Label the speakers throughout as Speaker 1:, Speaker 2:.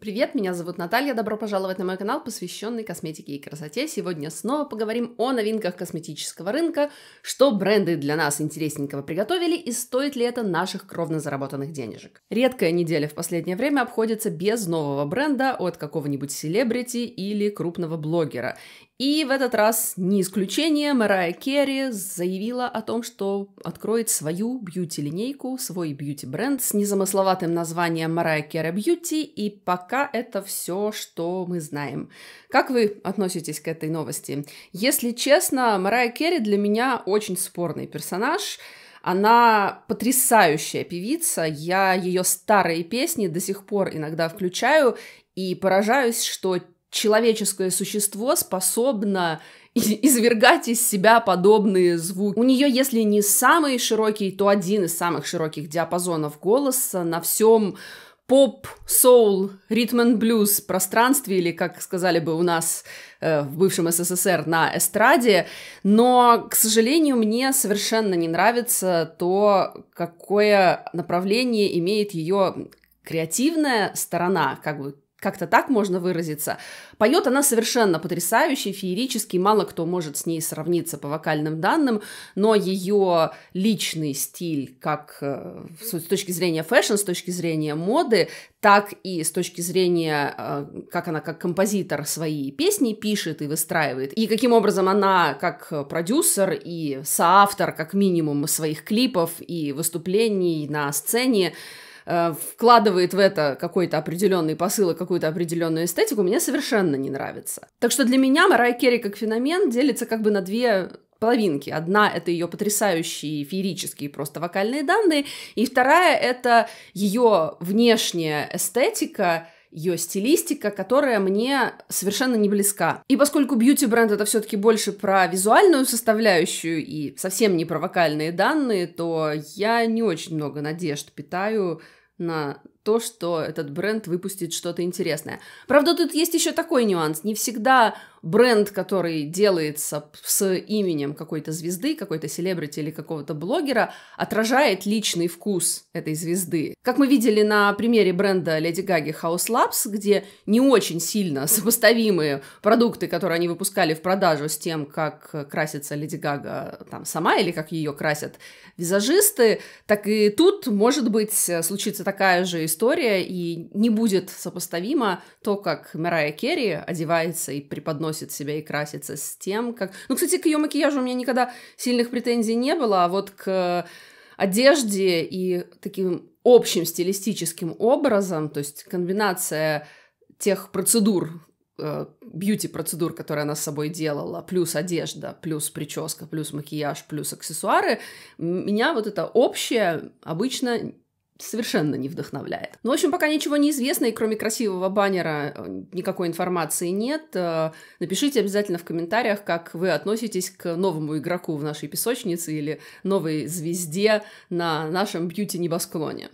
Speaker 1: Привет, меня зовут Наталья, добро пожаловать на мой канал, посвященный косметике и красоте. Сегодня снова поговорим о новинках косметического рынка, что бренды для нас интересненького приготовили и стоит ли это наших кровно заработанных денежек. Редкая неделя в последнее время обходится без нового бренда от какого-нибудь селебрити или крупного блогера. И в этот раз не исключение, Мэрайя Керри заявила о том, что откроет свою бьюти-линейку, свой бьюти-бренд с незамысловатым названием Мэрайя Керри Бьюти, и пока это все, что мы знаем. Как вы относитесь к этой новости? Если честно, Мэрайя Керри для меня очень спорный персонаж, она потрясающая певица, я ее старые песни до сих пор иногда включаю и поражаюсь, что человеческое существо способно извергать из себя подобные звуки. У нее, если не самый широкий, то один из самых широких диапазонов голоса на всем поп, соул, ритм и блюз пространстве, или, как сказали бы у нас э, в бывшем СССР, на эстраде, но, к сожалению, мне совершенно не нравится то, какое направление имеет ее креативная сторона, как бы как-то так можно выразиться. Поет она совершенно потрясающе, феерически, мало кто может с ней сравниться по вокальным данным, но ее личный стиль, как э, с точки зрения фэшн, с точки зрения моды, так и с точки зрения, э, как она как композитор свои песни пишет и выстраивает, и каким образом она как продюсер и соавтор как минимум своих клипов и выступлений на сцене, Э, вкладывает в это какой-то определенный посыл и какую-то определенную эстетику, мне совершенно не нравится. Так что для меня Марай Керри как феномен делится как бы на две половинки. Одна — это ее потрясающие феерические просто вокальные данные, и вторая — это ее внешняя эстетика — ее стилистика, которая мне совершенно не близка. И поскольку бьюти-бренд это все-таки больше про визуальную составляющую и совсем не про вокальные данные, то я не очень много надежд питаю на то, что этот бренд выпустит что-то интересное. Правда, тут есть еще такой нюанс. Не всегда бренд, который делается с именем какой-то звезды, какой-то селебрити или какого-то блогера, отражает личный вкус этой звезды. Как мы видели на примере бренда Леди Гаги House Labs, где не очень сильно сопоставимые продукты, которые они выпускали в продажу с тем, как красится Леди Гага там сама или как ее красят визажисты, так и тут может быть случится такая же история, и не будет сопоставимо то, как Мирая Керри одевается и преподносит себя и красится с тем, как... Ну, кстати, к ее макияжу у меня никогда сильных претензий не было, а вот к одежде и таким общим стилистическим образом, то есть комбинация тех процедур, э, бьюти-процедур, которые она с собой делала, плюс одежда, плюс прическа, плюс макияж, плюс аксессуары, меня вот это общее обычно совершенно не вдохновляет. Ну, в общем, пока ничего не известно, и кроме красивого баннера э, никакой информации нет. Э, напишите обязательно в комментариях, как вы относитесь к новому игроку в нашей песочнице или новой звезде на нашем бьюти-небосклоне.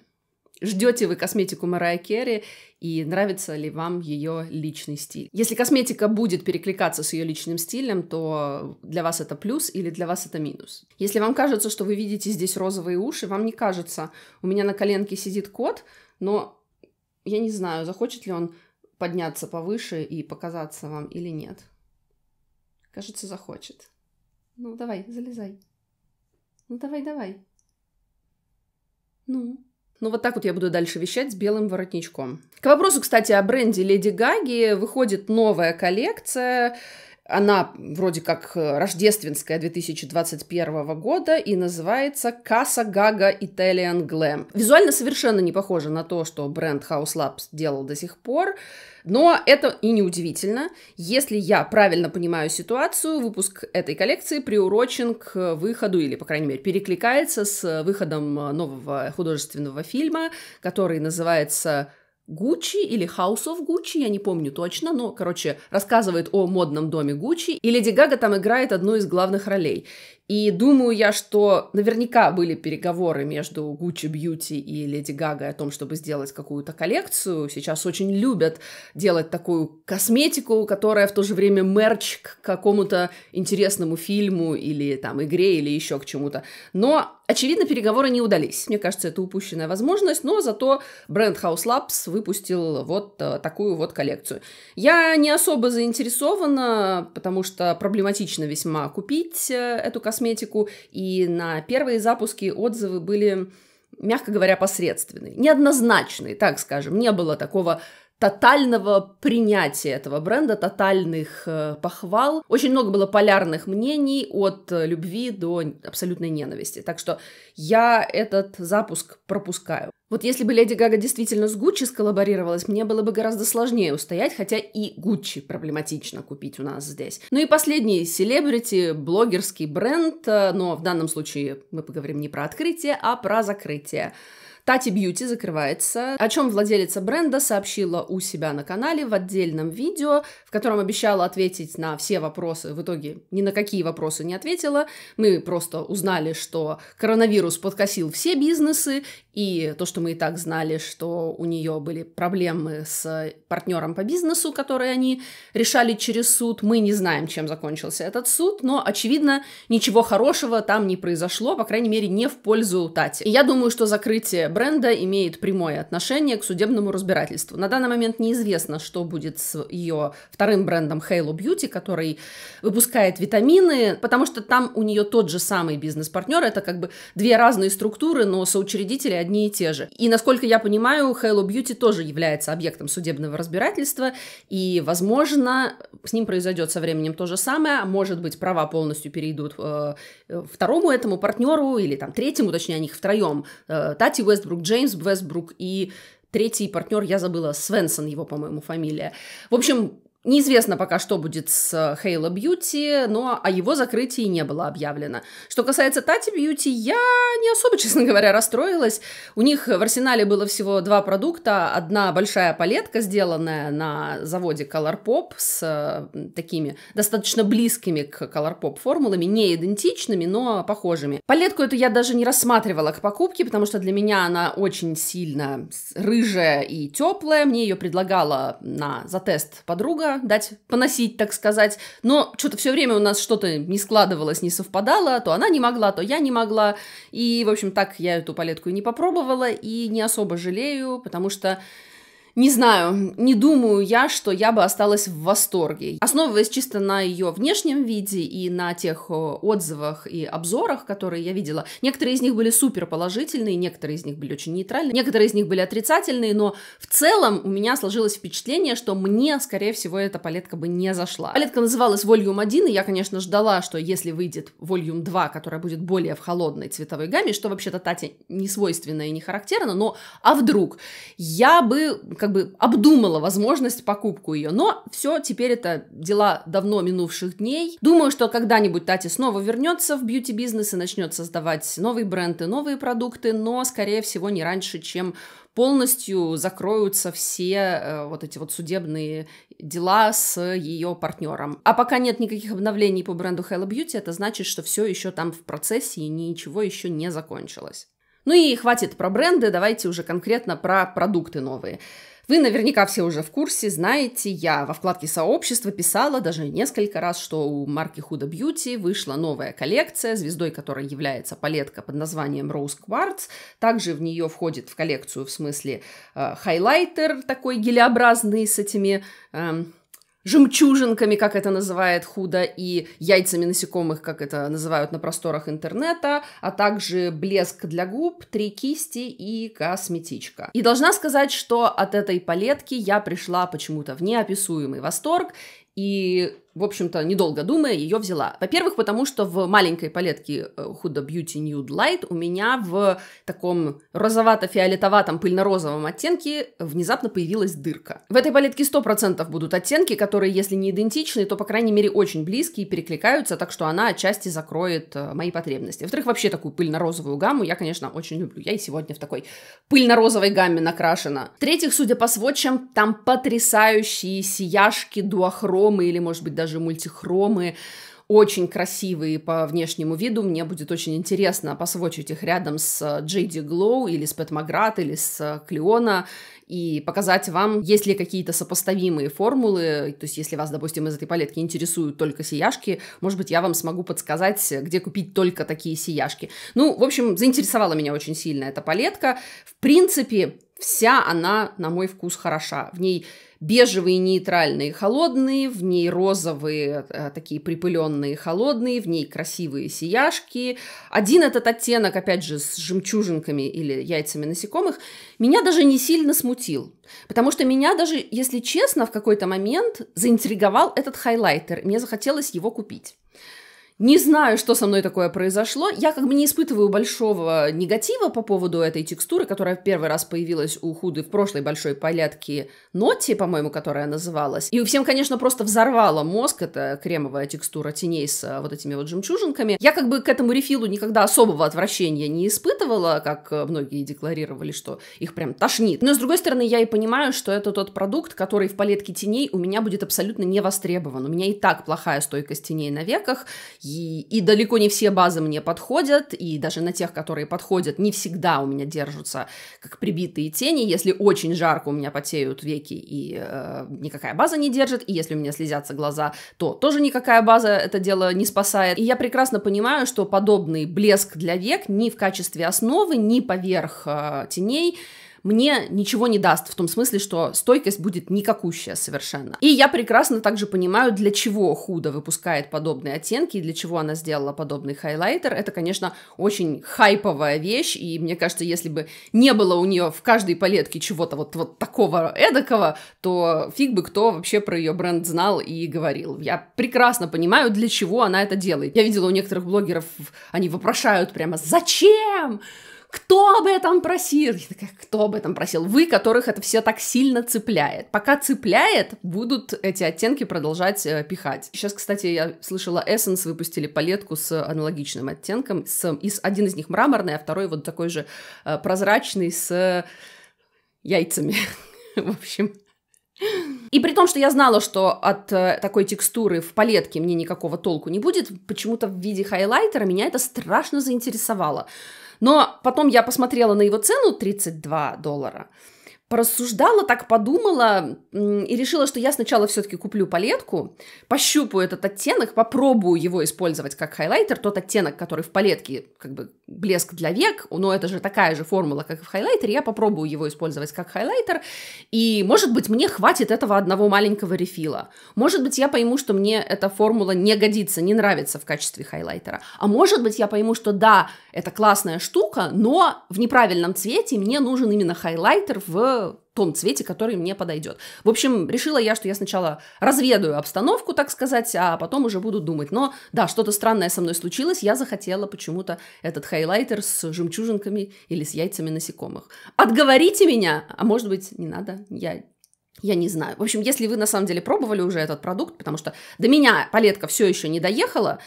Speaker 1: Ждете вы косметику Марая Керри и нравится ли вам ее личный стиль? Если косметика будет перекликаться с ее личным стилем, то для вас это плюс или для вас это минус. Если вам кажется, что вы видите здесь розовые уши, вам не кажется, у меня на коленке сидит кот, но я не знаю, захочет ли он подняться повыше и показаться вам или нет. Кажется, захочет. Ну, давай, залезай. Ну, давай, давай. Ну, ну вот так вот я буду дальше вещать с белым воротничком. К вопросу, кстати, о бренде Леди Гаги выходит новая коллекция. Она вроде как э, рождественская 2021 года и называется Casa Gaga Italian Glam. Визуально совершенно не похоже на то, что бренд House Labs делал до сих пор, но это и не удивительно. Если я правильно понимаю ситуацию, выпуск этой коллекции приурочен к выходу, или, по крайней мере, перекликается с выходом нового художественного фильма, который называется Гуччи или House of Gucci, я не помню точно, но, короче, рассказывает о модном доме Гуччи, и Леди Гага там играет одну из главных ролей. И думаю я, что наверняка были переговоры между Gucci Beauty и Леди Гагой о том, чтобы сделать какую-то коллекцию. Сейчас очень любят делать такую косметику, которая в то же время мерч к какому-то интересному фильму или там игре или еще к чему-то. Но, очевидно, переговоры не удались. Мне кажется, это упущенная возможность, но зато бренд House Labs выпустил вот э, такую вот коллекцию. Я не особо заинтересована, потому что проблематично весьма купить э, эту косметику, косметику, и на первые запуски отзывы были мягко говоря, посредственные, неоднозначные, так скажем. Не было такого тотального принятия этого бренда, тотальных э, похвал. Очень много было полярных мнений от э, любви до абсолютной ненависти. Так что я этот запуск пропускаю. Вот если бы Леди Гага действительно с Гуччи сколлаборировалась, мне было бы гораздо сложнее устоять, хотя и Гуччи проблематично купить у нас здесь. Ну и последний селебрити, блогерский бренд, э, но в данном случае мы поговорим не про открытие, а про закрытие. Тати Бьюти закрывается, о чем владелица бренда сообщила у себя на канале в отдельном видео, в котором обещала ответить на все вопросы. В итоге ни на какие вопросы не ответила. Мы просто узнали, что коронавирус подкосил все бизнесы, и то, что мы и так знали, что у нее были проблемы с партнером по бизнесу, которые они решали через суд. Мы не знаем, чем закончился этот суд, но, очевидно, ничего хорошего там не произошло, по крайней мере, не в пользу Тати. И я думаю, что закрытие бренда имеет прямое отношение к судебному разбирательству. На данный момент неизвестно, что будет с ее вторым брендом Halo Beauty, который выпускает витамины, потому что там у нее тот же самый бизнес-партнер, это как бы две разные структуры, но соучредители одни и те же. И, насколько я понимаю, Halo Beauty тоже является объектом судебного разбирательства, и, возможно, с ним произойдет со временем то же самое, может быть, права полностью перейдут э, э второму этому партнеру или там третьему, точнее, они их втроем, э, Тати Уэст Вестбрук, Джеймс Вестбрук и третий партнер, я забыла, Свенсон его, по-моему, фамилия. В общем, Неизвестно пока, что будет с Хейла э, Beauty, но о его закрытии не было объявлено. Что касается Tati Beauty, я не особо, честно говоря, расстроилась. У них в арсенале было всего два продукта. Одна большая палетка, сделанная на заводе Color с э, такими достаточно близкими к Color формулами, не идентичными, но похожими. Палетку эту я даже не рассматривала к покупке, потому что для меня она очень сильно рыжая и теплая. Мне ее предлагала на затест подруга, дать поносить, так сказать. Но что-то все время у нас что-то не складывалось, не совпадало. То она не могла, то я не могла. И, в общем, так я эту палетку и не попробовала. И не особо жалею, потому что не знаю, не думаю я, что я бы осталась в восторге. Основываясь чисто на ее внешнем виде и на тех э, отзывах и обзорах, которые я видела, некоторые из них были супер положительные, некоторые из них были очень нейтральные, некоторые из них были отрицательные, но в целом у меня сложилось впечатление, что мне, скорее всего, эта палетка бы не зашла. Палетка называлась Volume 1, и я, конечно, ждала, что если выйдет Volume 2, которая будет более в холодной цветовой гамме, что вообще-то Тате не свойственно и не характерно, но а вдруг? Я бы, как бы обдумала возможность покупку ее. Но все, теперь это дела давно минувших дней. Думаю, что когда-нибудь Тати снова вернется в бьюти-бизнес и начнет создавать новые бренды, новые продукты, но, скорее всего, не раньше, чем полностью закроются все э, вот эти вот судебные дела с ее партнером. А пока нет никаких обновлений по бренду Hello Beauty, это значит, что все еще там в процессе и ничего еще не закончилось. Ну и хватит про бренды, давайте уже конкретно про продукты новые. Вы наверняка все уже в курсе, знаете, я во вкладке сообщества писала даже несколько раз, что у марки Huda Beauty вышла новая коллекция, звездой которой является палетка под названием Rose Quartz. Также в нее входит в коллекцию, в смысле, э, хайлайтер такой гелеобразный с этими... Э, жемчужинками, как это называет худо, и яйцами насекомых, как это называют на просторах интернета, а также блеск для губ, три кисти и косметичка. И должна сказать, что от этой палетки я пришла почему-то в неописуемый восторг, и в общем-то, недолго думая, ее взяла. Во-первых, потому что в маленькой палетке Huda Beauty Nude Light у меня в таком розовато-фиолетоватом пыльно-розовом оттенке внезапно появилась дырка. В этой палетке 100% будут оттенки, которые, если не идентичны, то, по крайней мере, очень близкие, и перекликаются, так что она отчасти закроет э, мои потребности. Во-вторых, вообще такую пыльно-розовую гамму я, конечно, очень люблю. Я и сегодня в такой пыльно-розовой гамме накрашена. В-третьих, судя по сводчам, там потрясающие сияшки, дуохромы или, может быть, даже даже мультихромы, очень красивые по внешнему виду. Мне будет очень интересно посвочить их рядом с э, Джейди Глоу или с Пэт Маград или с э, Клеона и показать вам, есть ли какие-то сопоставимые формулы. То есть, если вас, допустим, из этой палетки интересуют только сияшки, может быть, я вам смогу подсказать, где купить только такие сияшки. Ну, в общем, заинтересовала меня очень сильно эта палетка. В принципе, Вся она, на мой вкус, хороша. В ней бежевые нейтральные холодные, в ней розовые э, такие припыленные холодные, в ней красивые сияшки. Один этот оттенок, опять же, с жемчужинками или яйцами насекомых, меня даже не сильно смутил. Потому что меня даже, если честно, в какой-то момент заинтриговал этот хайлайтер. Мне захотелось его купить. Не знаю, что со мной такое произошло. Я как бы не испытываю большого негатива по поводу этой текстуры, которая в первый раз появилась у Худы в прошлой большой палятке Ноти, по-моему, которая называлась. И всем, конечно, просто взорвала мозг эта кремовая текстура теней с э, вот этими вот жемчужинками. Я как бы к этому рефилу никогда особого отвращения не испытывала, как э, многие декларировали, что их прям тошнит. Но, с другой стороны, я и понимаю, что это тот продукт, который в палетке теней у меня будет абсолютно не востребован. У меня и так плохая стойкость теней на веках, и, и далеко не все базы мне подходят, и даже на тех, которые подходят, не всегда у меня держатся как прибитые тени. Если очень жарко, у меня потеют веки, и э, никакая база не держит. И если у меня слезятся глаза, то тоже никакая база это дело не спасает. И я прекрасно понимаю, что подобный блеск для век ни в качестве основы, ни поверх э, теней мне ничего не даст, в том смысле, что стойкость будет никакущая совершенно. И я прекрасно также понимаю, для чего Худа выпускает подобные оттенки и для чего она сделала подобный хайлайтер. Это, конечно, очень хайповая вещь, и мне кажется, если бы не было у нее в каждой палетке чего-то вот, вот такого эдакого, то фиг бы кто вообще про ее бренд знал и говорил. Я прекрасно понимаю, для чего она это делает. Я видела у некоторых блогеров, они вопрошают прямо «Зачем?» Кто об этом просил? Я такая, кто об этом просил? Вы, которых это все так сильно цепляет. Пока цепляет, будут эти оттенки продолжать э, пихать. Сейчас, кстати, я слышала, Essence выпустили палетку с аналогичным оттенком. С, из, один из них мраморный, а второй вот такой же э, прозрачный с э, яйцами. В общем, и при том, что я знала, что от э, такой текстуры в палетке мне никакого толку не будет, почему-то в виде хайлайтера меня это страшно заинтересовало. Но потом я посмотрела на его цену 32 доллара – порассуждала, так подумала и решила, что я сначала все-таки куплю палетку, пощупаю этот оттенок, попробую его использовать как хайлайтер, тот оттенок, который в палетке, как бы блеск для век, но это же такая же формула, как и в хайлайтере, я попробую его использовать как хайлайтер, и, может быть, мне хватит этого одного маленького рефила, может быть, я пойму, что мне эта формула не годится, не нравится в качестве хайлайтера, а может быть, я пойму, что да, это классная штука, но в неправильном цвете мне нужен именно хайлайтер в том цвете, который мне подойдет. В общем, решила я, что я сначала разведаю обстановку, так сказать, а потом уже буду думать. Но да, что-то странное со мной случилось, я захотела почему-то этот хайлайтер с жемчужинками или с яйцами насекомых. Отговорите меня! А может быть, не надо, я я не знаю. В общем, если вы на самом деле пробовали уже этот продукт, потому что до меня палетка все еще не доехала,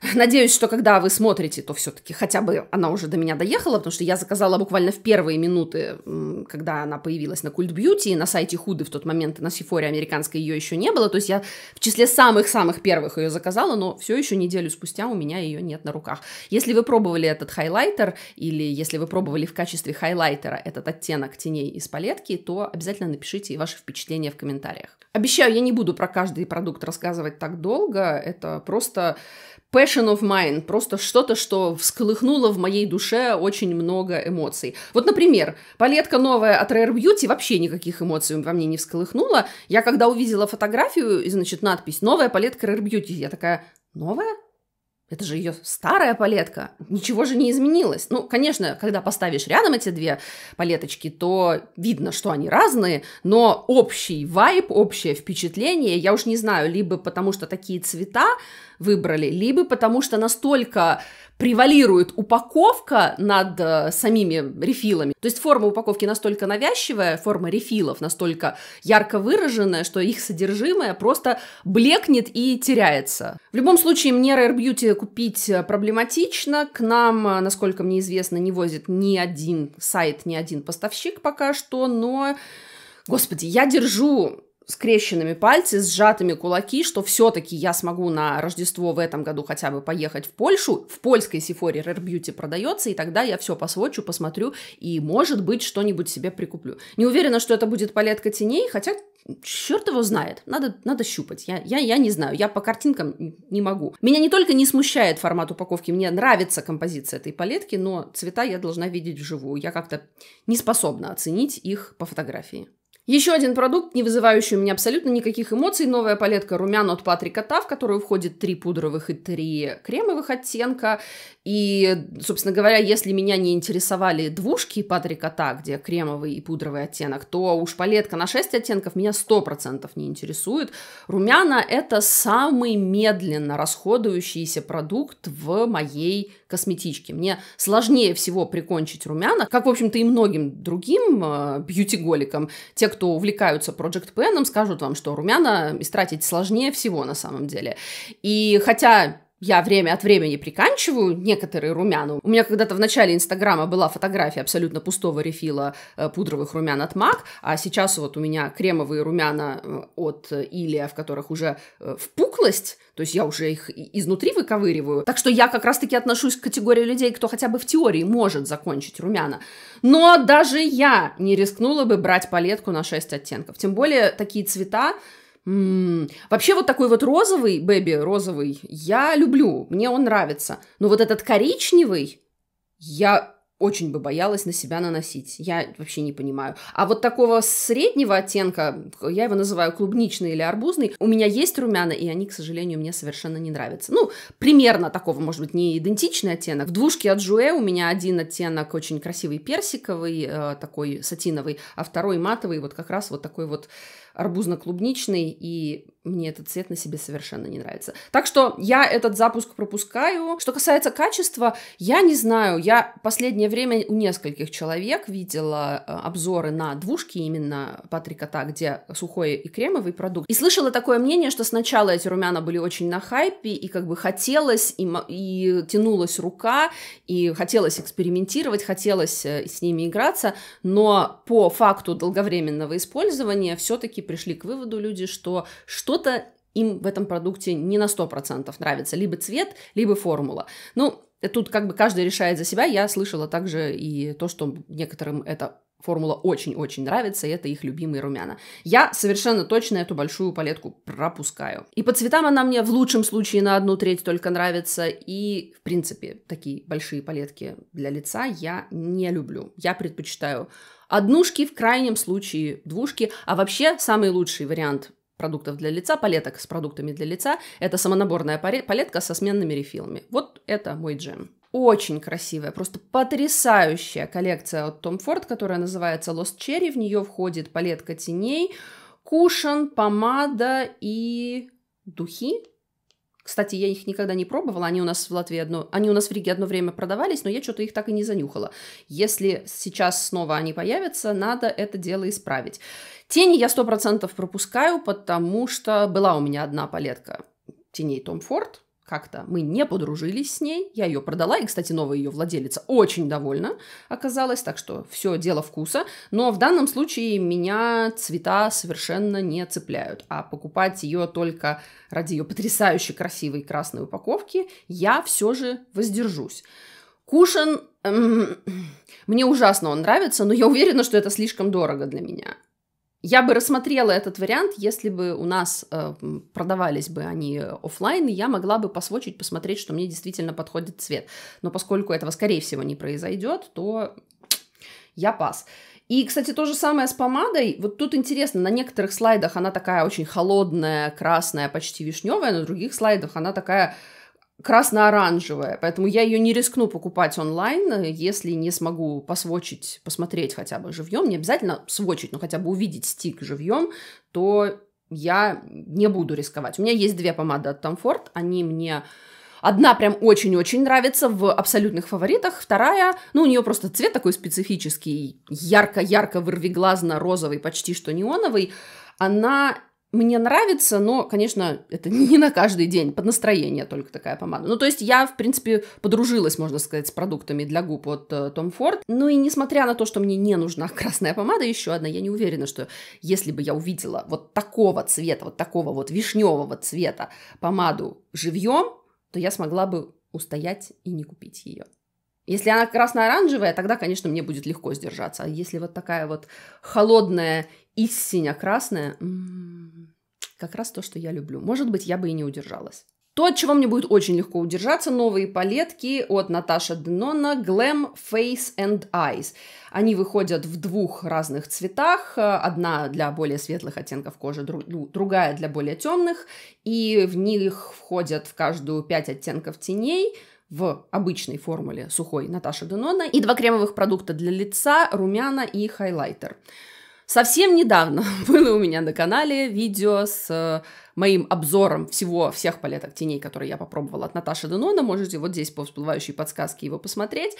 Speaker 1: Надеюсь, что когда вы смотрите, то все-таки хотя бы она уже до меня доехала, потому что я заказала буквально в первые минуты, когда она появилась на Культ Бьюти, на сайте Худы в тот момент, на Сифоре американской ее еще не было, то есть я в числе самых-самых первых ее заказала, но все еще неделю спустя у меня ее нет на руках. Если вы пробовали этот хайлайтер, или если вы пробовали в качестве хайлайтера этот оттенок теней из палетки, то обязательно напишите ваши впечатления в комментариях. Обещаю, я не буду про каждый продукт рассказывать так долго, это просто passion of mine, просто что-то, что всколыхнуло в моей душе очень много эмоций. Вот, например, палетка новая от Rare Beauty вообще никаких эмоций во мне не всколыхнула. Я когда увидела фотографию и, значит, надпись «Новая палетка Rare Beauty», я такая «Новая?» Это же ее старая палетка, ничего же не изменилось. Ну, конечно, когда поставишь рядом эти две палеточки, то видно, что они разные, но общий вайб, общее впечатление, я уж не знаю, либо потому что такие цвета выбрали, либо потому что настолько превалирует упаковка над э, самими рефилами. То есть форма упаковки настолько навязчивая, форма рефилов настолько ярко выраженная, что их содержимое просто блекнет и теряется. В любом случае, мне Rare Beauty купить э, проблематично. К нам, э, насколько мне известно, не возит ни один сайт, ни один поставщик пока что, но... Господи, я держу скрещенными пальцы, сжатыми кулаки, что все-таки я смогу на Рождество в этом году хотя бы поехать в Польшу. В польской Сифоре Rare Beauty продается, и тогда я все посвочу, посмотрю, и, может быть, что-нибудь себе прикуплю. Не уверена, что это будет палетка теней, хотя черт его знает, надо, надо щупать, я, я, я не знаю, я по картинкам не могу. Меня не только не смущает формат упаковки, мне нравится композиция этой палетки, но цвета я должна видеть вживую, я как-то не способна оценить их по фотографии. Еще один продукт, не вызывающий у меня абсолютно никаких эмоций, новая палетка румян от Патрика Та, в которую входит три пудровых и три кремовых оттенка. И, собственно говоря, если меня не интересовали двушки Патрика Та, где кремовый и пудровый оттенок, то уж палетка на 6 оттенков меня 100% не интересует. Румяна — это самый медленно расходующийся продукт в моей косметички. Мне сложнее всего прикончить румяна, как, в общем-то, и многим другим э, бьюти-голикам. Те, кто увлекаются Project Pen, скажут вам, что румяна истратить сложнее всего на самом деле. И хотя я время от времени приканчиваю некоторые румяна. У меня когда-то в начале Инстаграма была фотография абсолютно пустого рефила э, пудровых румян от MAC, а сейчас вот у меня кремовые румяна э, от Илия, в которых уже э, впуклость, то есть я уже их изнутри выковыриваю. Так что я как раз-таки отношусь к категории людей, кто хотя бы в теории может закончить румяна. Но даже я не рискнула бы брать палетку на 6 оттенков. Тем более такие цвета, М-м-м. Вообще вот такой вот розовый, бэби розовый, я люблю, мне он нравится. Но вот этот коричневый, я очень бы боялась на себя наносить. Я вообще не понимаю. А вот такого среднего оттенка, я его называю клубничный или арбузный, у меня есть румяна, и они, к сожалению, мне совершенно не нравятся. Ну, примерно такого, может быть, не идентичный оттенок. В двушке от Жуэ у меня один оттенок очень красивый персиковый, э, такой сатиновый, а второй матовый, вот как раз вот такой вот арбузно-клубничный, и мне этот цвет на себе совершенно не нравится. Так что я этот запуск пропускаю. Что касается качества, я не знаю. Я последнее время у нескольких человек видела э, обзоры на двушки именно Патрикота, где сухой и кремовый продукт. И слышала такое мнение, что сначала эти румяна были очень на хайпе, и как бы хотелось, и, и тянулась рука, и хотелось экспериментировать, хотелось э, с ними играться, но по факту долговременного использования все-таки все-таки пришли к выводу люди, что что-то им в этом продукте не на 100% нравится. Либо цвет, либо формула. Ну, тут как бы каждый решает за себя. Я слышала также и то, что некоторым это формула очень-очень нравится, и это их любимые румяна. Я совершенно точно эту большую палетку пропускаю. И по цветам она мне в лучшем случае на одну треть только нравится, и, в принципе, такие большие палетки для лица я не люблю. Я предпочитаю однушки, в крайнем случае двушки, а вообще самый лучший вариант продуктов для лица, палеток с продуктами для лица, это самонаборная палетка со сменными рефилами. Вот это мой джем. Очень красивая, просто потрясающая коллекция от Tom Ford, которая называется Lost Cherry. В нее входит палетка теней, кушан, помада и духи. Кстати, я их никогда не пробовала, они у нас в Латвии одно, они у нас в Риге одно время продавались, но я что-то их так и не занюхала. Если сейчас снова они появятся, надо это дело исправить. Тени я сто процентов пропускаю, потому что была у меня одна палетка теней Том Форд, как-то мы не подружились с ней, я ее продала, и, кстати, новая ее владелица очень довольна оказалась, так что все дело вкуса, но в данном случае меня цвета совершенно не цепляют, а покупать ее только ради ее потрясающе красивой красной упаковки я все же воздержусь. Кушан, эм, мне ужасно он нравится, но я уверена, что это слишком дорого для меня. Я бы рассмотрела этот вариант, если бы у нас э, продавались бы они э, офлайн, и я могла бы посвочить, посмотреть, что мне действительно подходит цвет. Но поскольку этого, скорее всего, не произойдет, то я пас. И, кстати, то же самое с помадой. Вот тут интересно, на некоторых слайдах она такая очень холодная, красная, почти вишневая, на других слайдах она такая красно-оранжевая, поэтому я ее не рискну покупать онлайн, э, если не смогу посвочить, посмотреть хотя бы живьем, не обязательно свочить, но хотя бы увидеть стик живьем, то я не буду рисковать. У меня есть две помады от Tom Ford, они мне Одна прям очень-очень нравится в абсолютных фаворитах, вторая, ну, у нее просто цвет такой специфический, ярко-ярко вырвиглазно-розовый, почти что неоновый. Она мне нравится, но, конечно, это не на каждый день, под настроение только такая помада. Ну, то есть я, в принципе, подружилась, можно сказать, с продуктами для губ от э, Tom Ford. Ну и несмотря на то, что мне не нужна красная помада, еще одна, я не уверена, что если бы я увидела вот такого цвета, вот такого вот вишневого цвета помаду живьем, то я смогла бы устоять и не купить ее. Если она красно-оранжевая, тогда, конечно, мне будет легко сдержаться. А если вот такая вот холодная и синя-красная, а как раз то, что я люблю. Может быть, я бы и не удержалась. То, от чего мне будет очень легко удержаться, новые палетки от Наташа Денона Glam Face and Eyes. Они выходят в двух разных цветах. Одна для более светлых оттенков кожи, ну, другая для более темных. И в них входят в каждую пять оттенков теней в обычной формуле сухой Наташа Денона и два кремовых продукта для лица, румяна и хайлайтер. Совсем недавно было у меня на канале видео с э, моим обзором всего, всех палеток теней, которые я попробовала от Наташи Денона. Можете вот здесь по всплывающей подсказке его посмотреть.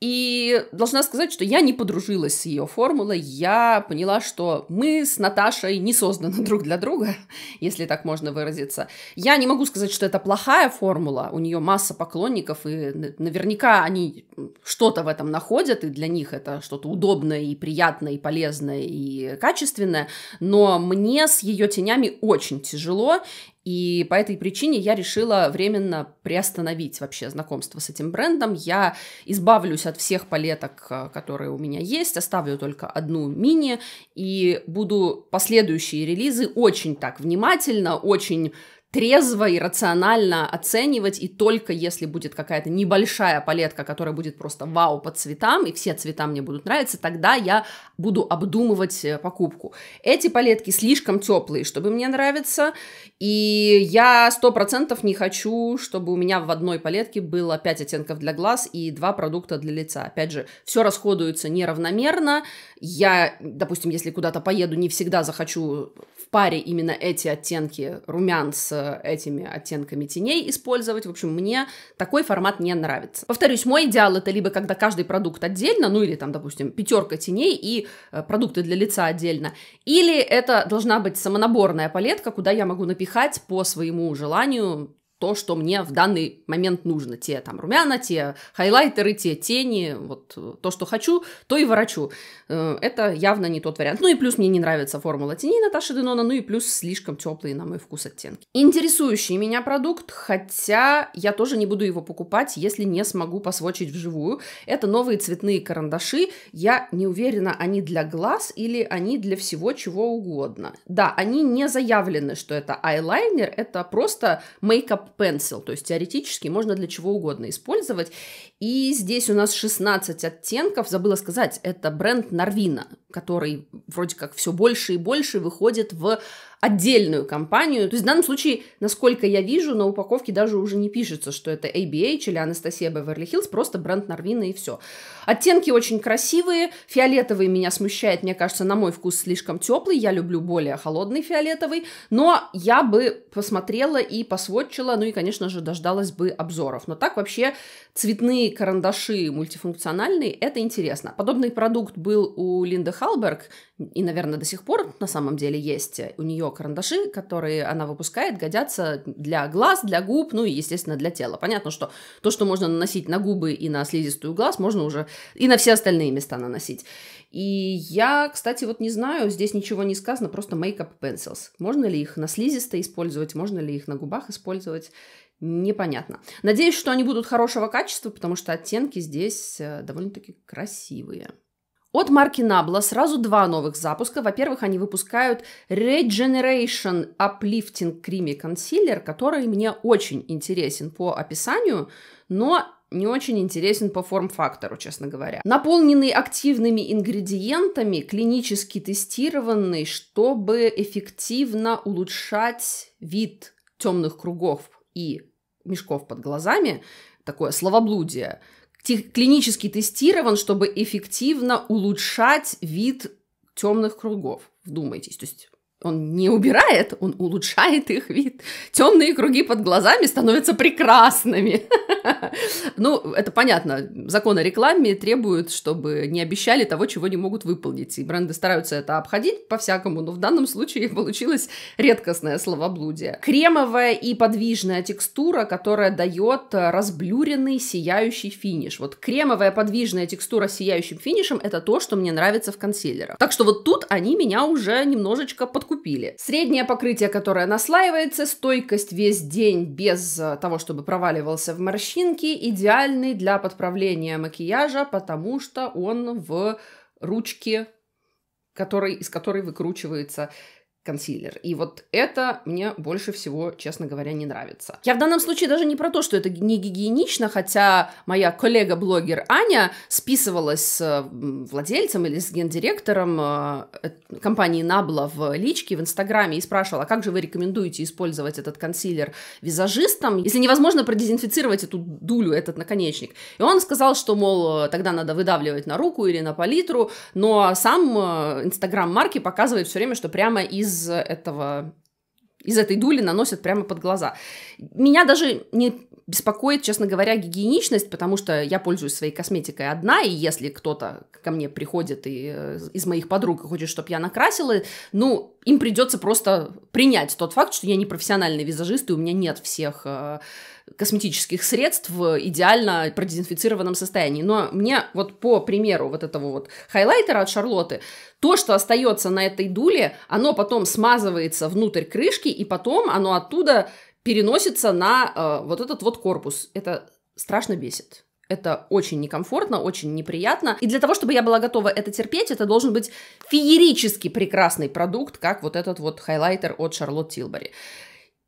Speaker 1: И должна сказать, что я не подружилась с ее формулой. Я поняла, что мы с Наташей не созданы друг для друга, если так можно выразиться. Я не могу сказать, что это плохая формула. У нее масса поклонников, и наверняка они что-то в этом находят, и для них это что-то удобное и приятное, и полезное, и качественное. Но мне с ее тенями очень тяжело тяжело, и по этой причине я решила временно приостановить вообще знакомство с этим брендом. Я избавлюсь от всех палеток, э, которые у меня есть, оставлю только одну мини, и буду последующие релизы очень так внимательно, очень трезво и рационально оценивать, и только если будет какая-то небольшая палетка, которая будет просто вау по цветам, и все цвета мне будут нравиться, тогда я буду обдумывать э, покупку. Эти палетки слишком теплые, чтобы мне нравиться, и я сто процентов не хочу, чтобы у меня в одной палетке было 5 оттенков для глаз и 2 продукта для лица. Опять же, все расходуется неравномерно, я, допустим, если куда-то поеду, не всегда захочу в паре именно эти оттенки румян с Э, этими оттенками теней использовать. В общем, мне такой формат не нравится. Повторюсь, мой идеал это либо когда каждый продукт отдельно, ну или там, допустим, пятерка теней и э, продукты для лица отдельно, или это должна быть самонаборная палетка, куда я могу напихать по своему желанию то, что мне в данный момент нужно. Те там румяна, те хайлайтеры, те тени, вот э, то, что хочу, то и ворочу. Э, это явно не тот вариант. Ну и плюс мне не нравится формула теней Наташи Денона, ну и плюс слишком теплые на мой вкус оттенки. Интересующий меня продукт, хотя я тоже не буду его покупать, если не смогу посвочить вживую. Это новые цветные карандаши. Я не уверена, они для глаз или они для всего чего угодно. Да, они не заявлены, что это айлайнер, это просто мейкап Pencil, то есть теоретически можно для чего угодно использовать. И здесь у нас 16 оттенков, забыла сказать, это бренд Нарвина, который вроде как все больше и больше выходит в отдельную компанию. То есть в данном случае, насколько я вижу, на упаковке даже уже не пишется, что это ABH или Анастасия Беверли Хиллз, просто бренд Норвина и все. Оттенки очень красивые, фиолетовый меня смущает, мне кажется, на мой вкус слишком теплый, я люблю более холодный фиолетовый, но я бы посмотрела и посводчила, ну и, конечно же, дождалась бы обзоров. Но так вообще цветные карандаши мультифункциональные, это интересно. Подобный продукт был у Линды Халберг, и, наверное, до сих пор на самом деле есть у нее карандаши, которые она выпускает, годятся для глаз, для губ, ну и, естественно, для тела. Понятно, что то, что можно наносить на губы и на слизистую глаз, можно уже и на все остальные места наносить. И я, кстати, вот не знаю, здесь ничего не сказано, просто makeup pencils. Можно ли их на слизистой использовать, можно ли их на губах использовать? непонятно. Надеюсь, что они будут хорошего качества, потому что оттенки здесь э, довольно-таки красивые. От марки Nabla сразу два новых запуска. Во-первых, они выпускают Regeneration Uplifting Creamy Concealer, который мне очень интересен по описанию, но не очень интересен по форм-фактору, честно говоря. Наполненный активными ингредиентами, клинически тестированный, чтобы эффективно улучшать вид темных кругов и мешков под глазами, такое словоблудие, клинически тестирован, чтобы эффективно улучшать вид темных кругов. Вдумайтесь. То есть он не убирает, он улучшает их вид. Темные круги под глазами становятся прекрасными. Ну, это понятно. Закон о рекламе требует, чтобы не обещали того, чего не могут выполнить. И бренды стараются это обходить по-всякому, но в данном случае получилось редкостное словоблудие. Кремовая и подвижная текстура, которая дает разблюренный сияющий финиш. Вот кремовая подвижная текстура с сияющим финишем – это то, что мне нравится в консилерах. Так что вот тут они меня уже немножечко под подкупили. Среднее покрытие, которое наслаивается, стойкость весь день без э, того, чтобы проваливался в морщинки, идеальный для подправления макияжа, потому что он в ручке, который, из которой выкручивается консилер. И вот это мне больше всего, честно говоря, не нравится. Я в данном случае даже не про то, что это не гигиенично, хотя моя коллега-блогер Аня списывалась с э, владельцем или с гендиректором э, компании Набла в личке в Инстаграме и спрашивала, а как же вы рекомендуете использовать этот консилер визажистам, если невозможно продезинфицировать эту дулю, этот наконечник. И он сказал, что, мол, э, тогда надо выдавливать на руку или на палитру, но сам Инстаграм марки показывает все время, что прямо из из этого из этой дули наносят прямо под глаза. Меня даже не беспокоит, честно говоря, гигиеничность, потому что я пользуюсь своей косметикой одна, и если кто-то ко мне приходит и э, из моих подруг и хочет, чтобы я накрасила, ну, им придется просто принять тот факт, что я не профессиональный визажист, и у меня нет всех э, косметических средств в идеально продезинфицированном состоянии. Но мне вот по примеру вот этого вот хайлайтера от Шарлотты, то, что остается на этой дуле, оно потом смазывается внутрь крышки, и потом оно оттуда переносится на э, вот этот вот корпус. Это страшно бесит. Это очень некомфортно, очень неприятно. И для того, чтобы я была готова это терпеть, это должен быть феерически прекрасный продукт, как вот этот вот хайлайтер от Шарлотт Тилбери.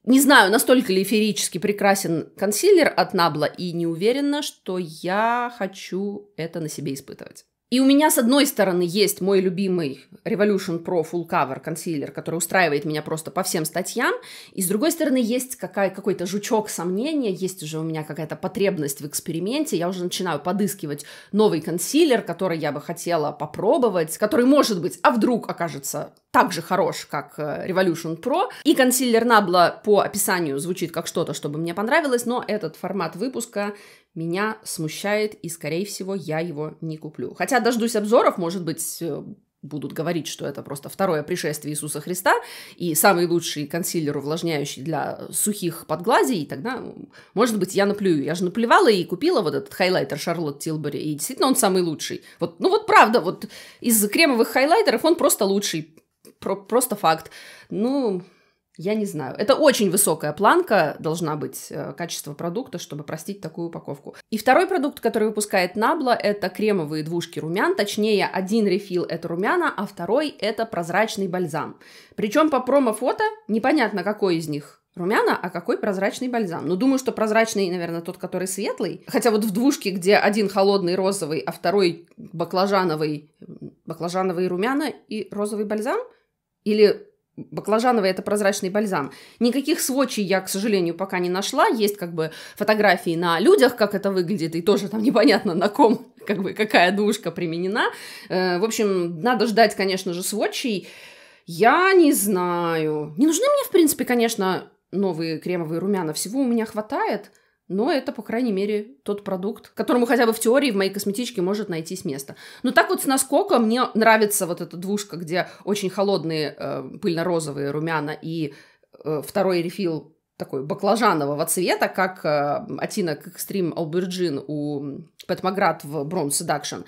Speaker 1: Не знаю, настолько ли эфирически прекрасен консилер от Набла, и не уверена, что я хочу это на себе испытывать. И у меня, с одной стороны, есть мой любимый Revolution Pro Full Cover консилер, который устраивает меня просто по всем статьям, и с другой стороны, есть какая- какой-то жучок сомнения, есть уже у меня какая-то потребность в эксперименте, я уже начинаю подыскивать новый консилер, который я бы хотела попробовать, который, может быть, а вдруг окажется так же хорош, как э, Revolution Pro. И консилер Набла по описанию звучит как что-то, чтобы мне понравилось, но этот формат выпуска меня смущает, и, скорее всего, я его не куплю. Хотя дождусь обзоров, может быть, э, будут говорить, что это просто второе пришествие Иисуса Христа и самый лучший консилер увлажняющий для сухих подглазий, и тогда, может быть, я наплюю. Я же наплевала и купила вот этот хайлайтер Шарлотт Тилбери, и действительно он самый лучший. Вот, ну вот правда, вот из кремовых хайлайтеров он просто лучший про просто факт. Ну, я не знаю. Это очень высокая планка должна быть э, качество продукта, чтобы простить такую упаковку. И второй продукт, который выпускает Набла, это кремовые двушки румян. Точнее, один рефил это румяна, а второй это прозрачный бальзам. Причем по промо-фото непонятно, какой из них румяна, а какой прозрачный бальзам. Ну, думаю, что прозрачный, наверное, тот, который светлый. Хотя вот в двушке, где один холодный розовый, а второй баклажановый, баклажановые румяна и розовый бальзам – или баклажановый – это прозрачный бальзам. Никаких сводчей я, к сожалению, пока не нашла. Есть как бы фотографии на людях, как это выглядит, и тоже там непонятно на ком, как бы какая душка применена. Э, в общем, надо ждать, конечно же, сводчей. Я не знаю. Не нужны мне, в принципе, конечно, новые кремовые румяна. Всего у меня хватает – но это, по крайней мере, тот продукт, которому хотя бы в теории в моей косметичке может найтись место. Но так вот с наскока мне нравится вот эта двушка, где очень холодные э, пыльно-розовые румяна и э, второй рефил такой баклажанового цвета, как э, оттенок Extreme Aubergine у Пэт Маград в Bronze Seduction.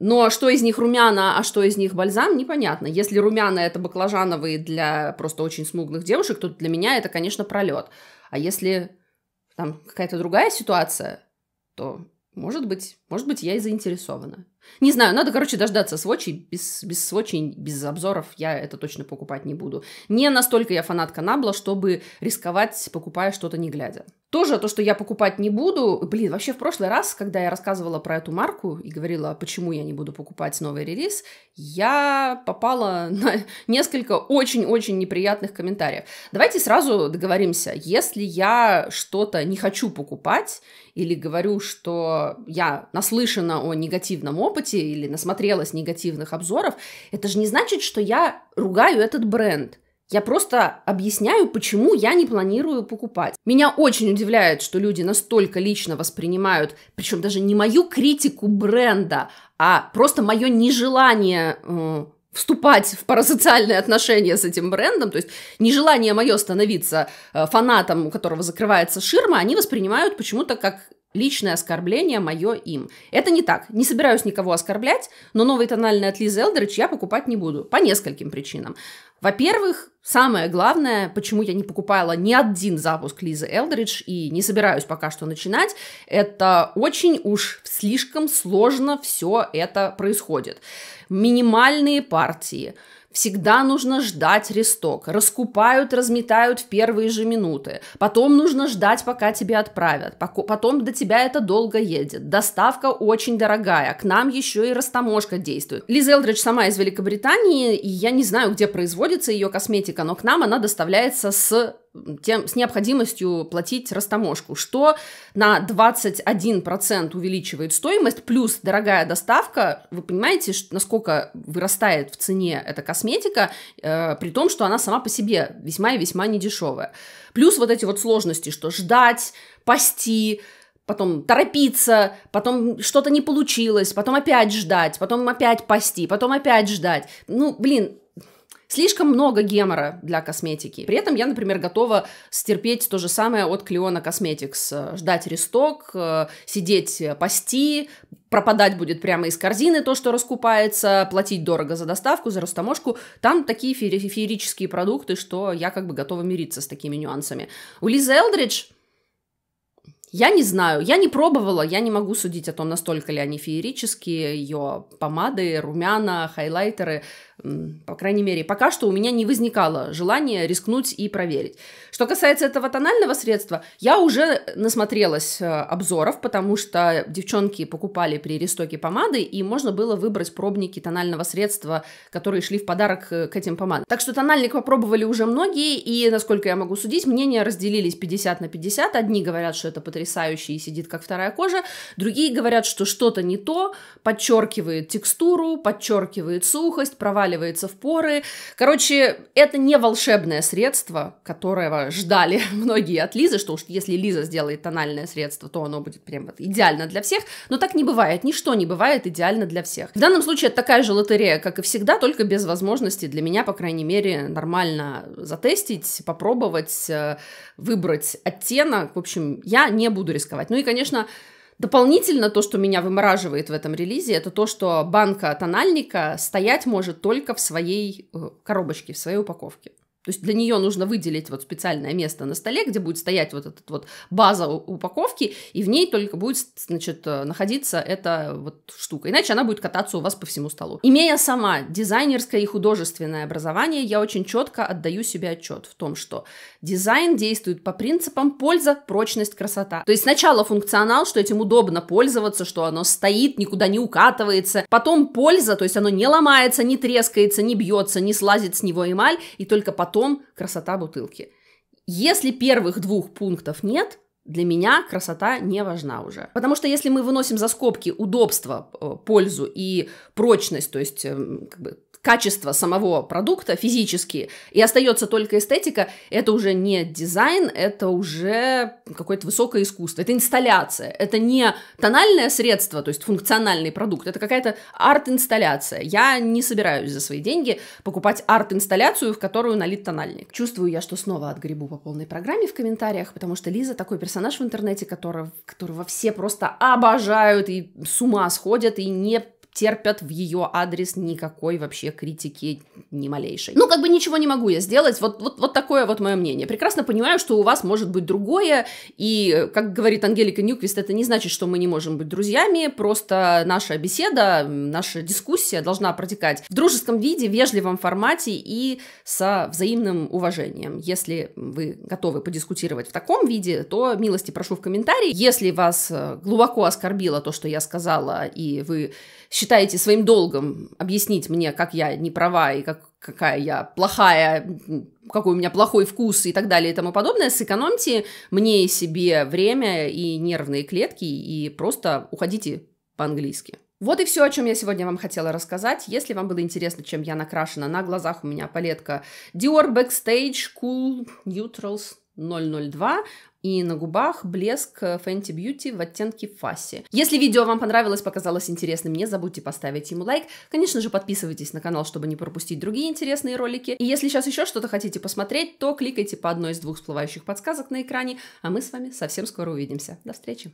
Speaker 1: Но что из них румяна, а что из них бальзам, непонятно. Если румяна это баклажановые для просто очень смуглых девушек, то для меня это, конечно, пролет. А если там какая-то другая ситуация, то, может быть, может быть, я и заинтересована. Не знаю, надо, короче, дождаться свочей. Без, без свочей, без обзоров я это точно покупать не буду. Не настолько я фанат канабла, чтобы рисковать, покупая что-то не глядя. Тоже то, что я покупать не буду... Блин, вообще в прошлый раз, когда я рассказывала про эту марку и говорила, почему я не буду покупать новый релиз, я попала на несколько очень-очень неприятных комментариев. Давайте сразу договоримся. Если я что-то не хочу покупать или говорю, что я наслышана о негативном опыте, опыте или насмотрелась негативных обзоров, это же не значит, что я ругаю этот бренд. Я просто объясняю, почему я не планирую покупать. Меня очень удивляет, что люди настолько лично воспринимают, причем даже не мою критику бренда, а просто мое нежелание э, вступать в парасоциальные отношения с этим брендом, то есть нежелание мое становиться э, фанатом, у которого закрывается ширма, они воспринимают почему-то как личное оскорбление мое им. Это не так. Не собираюсь никого оскорблять, но новый тональный от Лизы Элдрич я покупать не буду. По нескольким причинам. Во-первых, самое главное, почему я не покупала ни один запуск Лизы Элдридж и не собираюсь пока что начинать, это очень уж слишком сложно все это происходит. Минимальные партии – Всегда нужно ждать ресток. Раскупают, разметают в первые же минуты. Потом нужно ждать, пока тебе отправят. Потом до тебя это долго едет. Доставка очень дорогая. К нам еще и растаможка действует. Лиза Элдридж сама из Великобритании, и я не знаю, где производится ее косметика, но к нам она доставляется с тем, с необходимостью платить растаможку, что на 21% увеличивает стоимость, плюс дорогая доставка, вы понимаете, насколько вырастает в цене эта косметика, э, при том, что она сама по себе весьма и весьма недешевая. Плюс вот эти вот сложности, что ждать, пасти, потом торопиться, потом что-то не получилось, потом опять ждать, потом опять пасти, потом опять ждать. Ну, блин, Слишком много гемора для косметики. При этом я, например, готова стерпеть то же самое от Клеона Косметикс. Ждать ресток, э, сидеть э, пасти, пропадать будет прямо из корзины то, что раскупается, платить дорого за доставку, за растаможку. Там такие феерические продукты, что я как бы готова мириться с такими нюансами. У Лизы Элдридж я не знаю, я не пробовала, я не могу судить о том, настолько ли они феерические, ее помады, румяна, хайлайтеры. По крайней мере, пока что у меня не возникало желания рискнуть и проверить. Что касается этого тонального средства, я уже насмотрелась э, обзоров, потому что девчонки покупали при рестоке помады, и можно было выбрать пробники тонального средства, которые шли в подарок э, к этим помадам. Так что тональник попробовали уже многие, и, насколько я могу судить, мнения разделились 50 на 50. Одни говорят, что это потрясающе потрясающий и сидит как вторая кожа. Другие говорят, что что-то не то, подчеркивает текстуру, подчеркивает сухость, проваливается в поры. Короче, это не волшебное средство, которого ждали многие от Лизы, что уж если Лиза сделает тональное средство, то оно будет прям вот идеально для всех. Но так не бывает, ничто не бывает идеально для всех. В данном случае это такая же лотерея, как и всегда, только без возможности для меня, по крайней мере, нормально затестить, попробовать, э, выбрать оттенок. В общем, я не не буду рисковать. Ну и, конечно, Дополнительно то, что меня вымораживает в этом релизе, это то, что банка тональника стоять может только в своей э, коробочке, в своей упаковке. То есть для нее нужно выделить вот специальное место на столе, где будет стоять вот эта вот база упаковки, и в ней только будет, значит, э, находиться эта вот штука. Иначе она будет кататься у вас по всему столу. Имея сама дизайнерское и художественное образование, я очень четко отдаю себе отчет в том, что дизайн действует по принципам польза, прочность, красота. То есть сначала функционал, что этим удобно пользоваться, что оно стоит, никуда не укатывается. Потом польза, то есть оно не ломается, не трескается, не бьется, не слазит с него эмаль, и только потом потом красота бутылки. Если первых двух пунктов нет, для меня красота не важна уже. Потому что если мы выносим за скобки удобство, э, пользу и прочность, то есть эм, как бы, качество самого продукта физически, и остается только эстетика, это уже не дизайн, это уже какое-то высокое искусство, это инсталляция, это не тональное средство, то есть функциональный продукт, это какая-то арт-инсталляция. Я не собираюсь за свои деньги покупать арт-инсталляцию, в которую налит тональник. Чувствую я, что снова отгребу по полной программе в комментариях, потому что Лиза такой персонаж в интернете, которого которого все просто обожают и с ума сходят, и не терпят в ее адрес никакой вообще критики ни малейшей. Ну, как бы ничего не могу я сделать, вот, вот, вот такое вот мое мнение. Прекрасно понимаю, что у вас может быть другое, и, как говорит Ангелика Ньюквист, это не значит, что мы не можем быть друзьями, просто наша беседа, наша дискуссия должна протекать в дружеском виде, вежливом формате и со взаимным уважением. Если вы готовы подискутировать в таком виде, то милости прошу в комментарии. Если вас э, глубоко оскорбило то, что я сказала, и вы считаете своим долгом объяснить мне, как я не права и как, какая я плохая, какой у меня плохой вкус и так далее и тому подобное, сэкономьте мне и себе время и нервные клетки и просто уходите по-английски. Вот и все, о чем я сегодня вам хотела рассказать. Если вам было интересно, чем я накрашена, на глазах у меня палетка Dior Backstage Cool Neutrals 002 и на губах блеск э, Fenty Beauty в оттенке фасси. Если видео вам понравилось, показалось интересным, не забудьте поставить ему лайк. Конечно же, подписывайтесь на канал, чтобы не пропустить другие интересные ролики. И если сейчас еще что-то хотите посмотреть, то кликайте по одной из двух всплывающих подсказок на экране, а мы с вами совсем скоро увидимся. До встречи!